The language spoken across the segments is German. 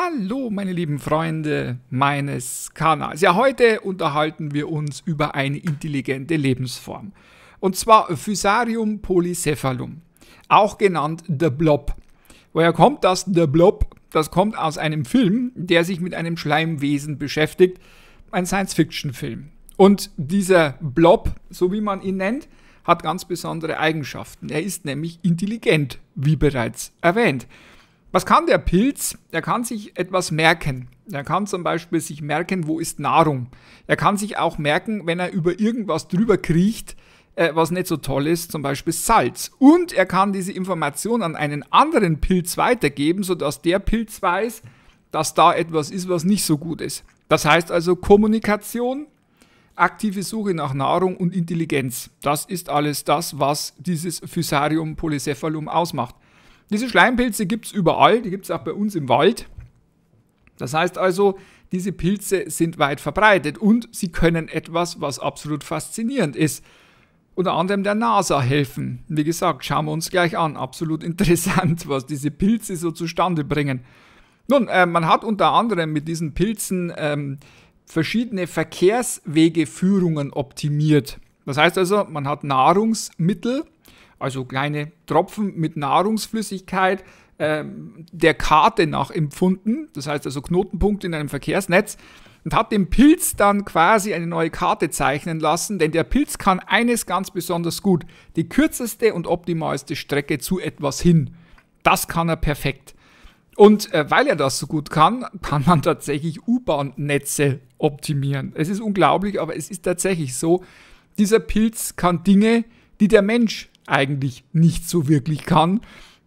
Hallo meine lieben Freunde meines Kanals. Ja, heute unterhalten wir uns über eine intelligente Lebensform. Und zwar Physarium polycephalum, auch genannt The Blob. Woher kommt das The Blob? Das kommt aus einem Film, der sich mit einem Schleimwesen beschäftigt, ein Science-Fiction-Film. Und dieser Blob, so wie man ihn nennt, hat ganz besondere Eigenschaften. Er ist nämlich intelligent, wie bereits erwähnt. Was kann der Pilz? Er kann sich etwas merken. Er kann zum Beispiel sich merken, wo ist Nahrung. Er kann sich auch merken, wenn er über irgendwas drüber kriecht, äh, was nicht so toll ist, zum Beispiel Salz. Und er kann diese Information an einen anderen Pilz weitergeben, sodass der Pilz weiß, dass da etwas ist, was nicht so gut ist. Das heißt also Kommunikation, aktive Suche nach Nahrung und Intelligenz. Das ist alles das, was dieses Physarium polycephalum ausmacht. Diese Schleimpilze gibt es überall, die gibt es auch bei uns im Wald. Das heißt also, diese Pilze sind weit verbreitet und sie können etwas, was absolut faszinierend ist, unter anderem der NASA helfen. Wie gesagt, schauen wir uns gleich an. Absolut interessant, was diese Pilze so zustande bringen. Nun, äh, man hat unter anderem mit diesen Pilzen ähm, verschiedene Verkehrswegeführungen optimiert. Das heißt also, man hat Nahrungsmittel also kleine Tropfen mit Nahrungsflüssigkeit ähm, der Karte nach empfunden, das heißt also Knotenpunkte in einem Verkehrsnetz und hat dem Pilz dann quasi eine neue Karte zeichnen lassen, denn der Pilz kann eines ganz besonders gut, die kürzeste und optimalste Strecke zu etwas hin. Das kann er perfekt. Und äh, weil er das so gut kann, kann man tatsächlich U-Bahn-Netze optimieren. Es ist unglaublich, aber es ist tatsächlich so, dieser Pilz kann Dinge, die der Mensch eigentlich nicht so wirklich kann.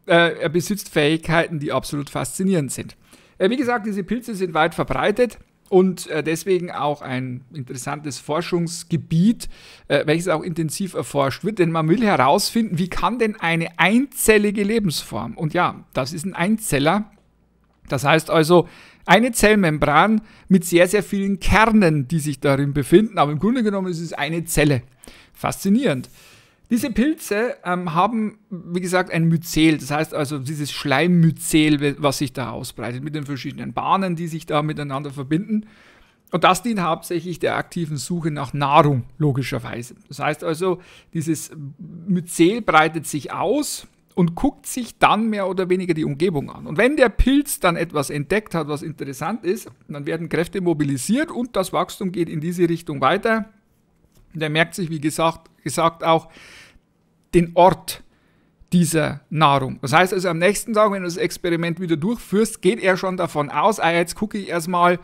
Äh, er besitzt Fähigkeiten, die absolut faszinierend sind. Äh, wie gesagt, diese Pilze sind weit verbreitet und äh, deswegen auch ein interessantes Forschungsgebiet, äh, welches auch intensiv erforscht wird, denn man will herausfinden, wie kann denn eine einzellige Lebensform, und ja, das ist ein Einzeller, das heißt also, eine Zellmembran mit sehr, sehr vielen Kernen, die sich darin befinden, aber im Grunde genommen ist es eine Zelle. Faszinierend. Diese Pilze ähm, haben, wie gesagt, ein Myzel, das heißt also dieses Schleimmyzel, was sich da ausbreitet, mit den verschiedenen Bahnen, die sich da miteinander verbinden. Und das dient hauptsächlich der aktiven Suche nach Nahrung, logischerweise. Das heißt also, dieses Myzel breitet sich aus und guckt sich dann mehr oder weniger die Umgebung an. Und wenn der Pilz dann etwas entdeckt hat, was interessant ist, dann werden Kräfte mobilisiert und das Wachstum geht in diese Richtung weiter. Und er merkt sich, wie gesagt, gesagt auch, den Ort dieser Nahrung. Das heißt also, am nächsten Tag, wenn du das Experiment wieder durchführst, geht er schon davon aus, ah, jetzt gucke ich erstmal,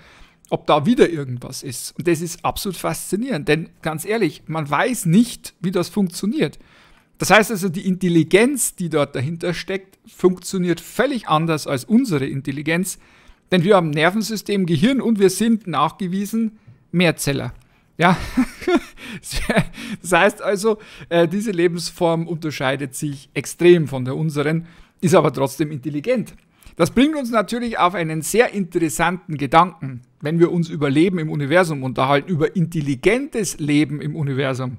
ob da wieder irgendwas ist. Und das ist absolut faszinierend, denn ganz ehrlich, man weiß nicht, wie das funktioniert. Das heißt also, die Intelligenz, die dort dahinter steckt, funktioniert völlig anders als unsere Intelligenz, denn wir haben Nervensystem, Gehirn und wir sind nachgewiesen Mehrzeller. Ja, das heißt also, äh, diese Lebensform unterscheidet sich extrem von der unseren, ist aber trotzdem intelligent. Das bringt uns natürlich auf einen sehr interessanten Gedanken, wenn wir uns über Leben im Universum unterhalten, über intelligentes Leben im Universum.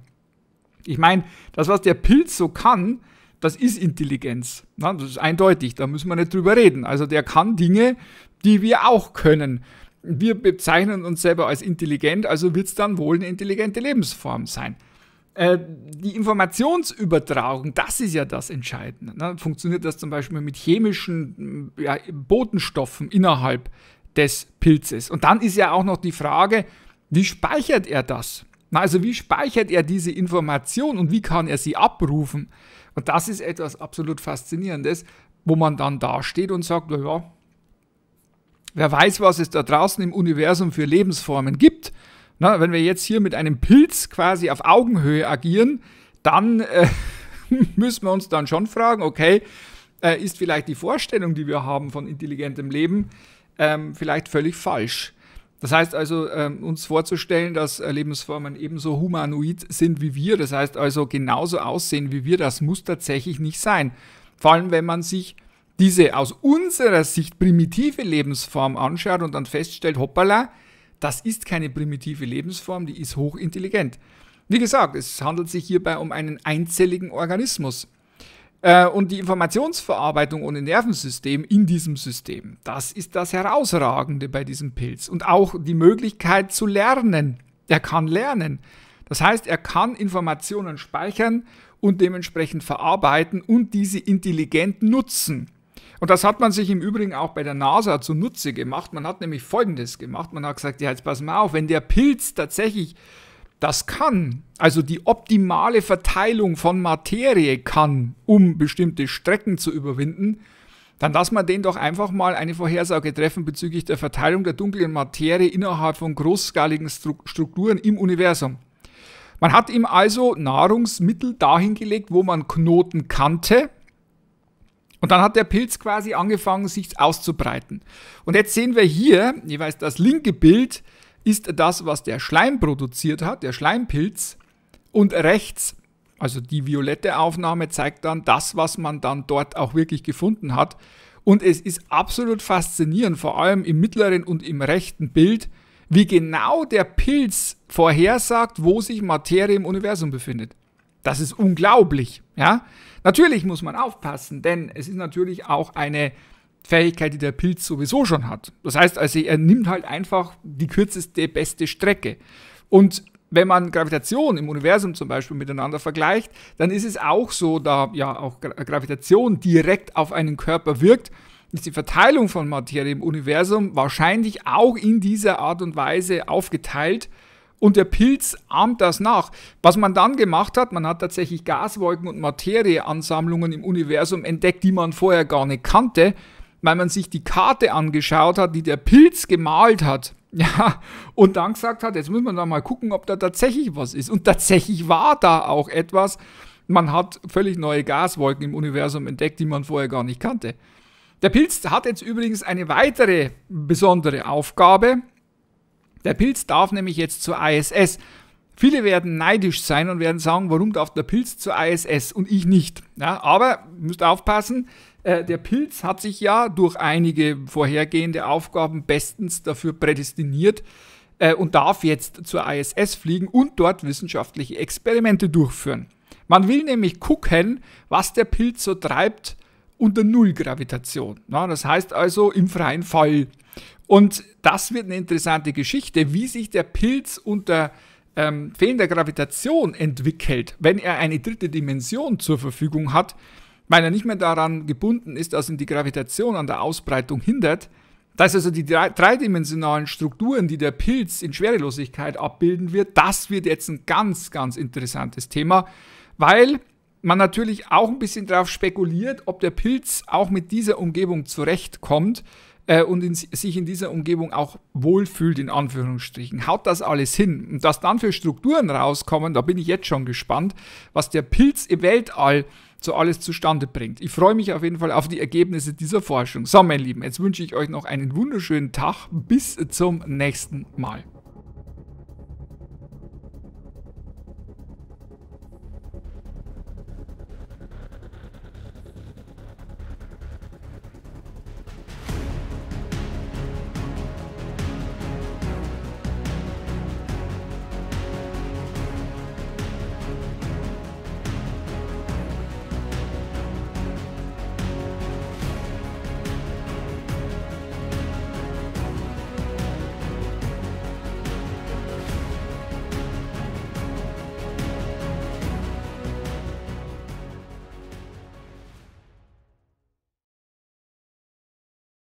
Ich meine, das, was der Pilz so kann, das ist Intelligenz. Ne? Das ist eindeutig, da müssen wir nicht drüber reden. Also der kann Dinge, die wir auch können wir bezeichnen uns selber als intelligent, also wird es dann wohl eine intelligente Lebensform sein. Äh, die Informationsübertragung, das ist ja das Entscheidende. Ne? Funktioniert das zum Beispiel mit chemischen mm, ja, Botenstoffen innerhalb des Pilzes? Und dann ist ja auch noch die Frage, wie speichert er das? Na, also wie speichert er diese Information und wie kann er sie abrufen? Und das ist etwas absolut Faszinierendes, wo man dann dasteht und sagt, naja, Wer weiß, was es da draußen im Universum für Lebensformen gibt. Na, wenn wir jetzt hier mit einem Pilz quasi auf Augenhöhe agieren, dann äh, müssen wir uns dann schon fragen, okay, äh, ist vielleicht die Vorstellung, die wir haben von intelligentem Leben, ähm, vielleicht völlig falsch. Das heißt also, ähm, uns vorzustellen, dass äh, Lebensformen ebenso humanoid sind wie wir, das heißt also genauso aussehen wie wir, das muss tatsächlich nicht sein. Vor allem, wenn man sich diese aus unserer Sicht primitive Lebensform anschaut und dann feststellt, hoppala, das ist keine primitive Lebensform, die ist hochintelligent. Wie gesagt, es handelt sich hierbei um einen einzelligen Organismus. Äh, und die Informationsverarbeitung ohne Nervensystem in diesem System, das ist das Herausragende bei diesem Pilz. Und auch die Möglichkeit zu lernen. Er kann lernen. Das heißt, er kann Informationen speichern und dementsprechend verarbeiten und diese intelligent nutzen. Und das hat man sich im Übrigen auch bei der NASA zunutze gemacht. Man hat nämlich Folgendes gemacht. Man hat gesagt, ja, jetzt pass mal auf, wenn der Pilz tatsächlich das kann, also die optimale Verteilung von Materie kann, um bestimmte Strecken zu überwinden, dann lass mal den doch einfach mal eine Vorhersage treffen bezüglich der Verteilung der dunklen Materie innerhalb von großskaligen Strukturen im Universum. Man hat ihm also Nahrungsmittel dahingelegt, wo man Knoten kannte, und dann hat der Pilz quasi angefangen, sich auszubreiten. Und jetzt sehen wir hier, jeweils das linke Bild ist das, was der Schleim produziert hat, der Schleimpilz. Und rechts, also die violette Aufnahme, zeigt dann das, was man dann dort auch wirklich gefunden hat. Und es ist absolut faszinierend, vor allem im mittleren und im rechten Bild, wie genau der Pilz vorhersagt, wo sich Materie im Universum befindet. Das ist unglaublich, ja. Natürlich muss man aufpassen, denn es ist natürlich auch eine Fähigkeit, die der Pilz sowieso schon hat. Das heißt also, er nimmt halt einfach die kürzeste, beste Strecke. Und wenn man Gravitation im Universum zum Beispiel miteinander vergleicht, dann ist es auch so, da ja auch Gravitation direkt auf einen Körper wirkt, ist die Verteilung von Materie im Universum wahrscheinlich auch in dieser Art und Weise aufgeteilt und der Pilz ahmt das nach. Was man dann gemacht hat, man hat tatsächlich Gaswolken und Materieansammlungen im Universum entdeckt, die man vorher gar nicht kannte, weil man sich die Karte angeschaut hat, die der Pilz gemalt hat. Ja, und dann gesagt hat, jetzt muss man da mal gucken, ob da tatsächlich was ist. Und tatsächlich war da auch etwas. Man hat völlig neue Gaswolken im Universum entdeckt, die man vorher gar nicht kannte. Der Pilz hat jetzt übrigens eine weitere besondere Aufgabe. Der Pilz darf nämlich jetzt zur ISS. Viele werden neidisch sein und werden sagen, warum darf der Pilz zur ISS und ich nicht? Ja, aber müsst aufpassen, äh, der Pilz hat sich ja durch einige vorhergehende Aufgaben bestens dafür prädestiniert äh, und darf jetzt zur ISS fliegen und dort wissenschaftliche Experimente durchführen. Man will nämlich gucken, was der Pilz so treibt unter Nullgravitation. Ja, das heißt also im freien Fall. Und das wird eine interessante Geschichte, wie sich der Pilz unter ähm, fehlender Gravitation entwickelt, wenn er eine dritte Dimension zur Verfügung hat, weil er nicht mehr daran gebunden ist, dass ihn die Gravitation an der Ausbreitung hindert. Dass also die dreidimensionalen Strukturen, die der Pilz in Schwerelosigkeit abbilden wird, das wird jetzt ein ganz, ganz interessantes Thema, weil man natürlich auch ein bisschen darauf spekuliert, ob der Pilz auch mit dieser Umgebung zurechtkommt äh, und in, sich in dieser Umgebung auch wohlfühlt, in Anführungsstrichen. Haut das alles hin. Und was dann für Strukturen rauskommen, da bin ich jetzt schon gespannt, was der Pilz im Weltall so alles zustande bringt. Ich freue mich auf jeden Fall auf die Ergebnisse dieser Forschung. So, meine Lieben, jetzt wünsche ich euch noch einen wunderschönen Tag. Bis zum nächsten Mal.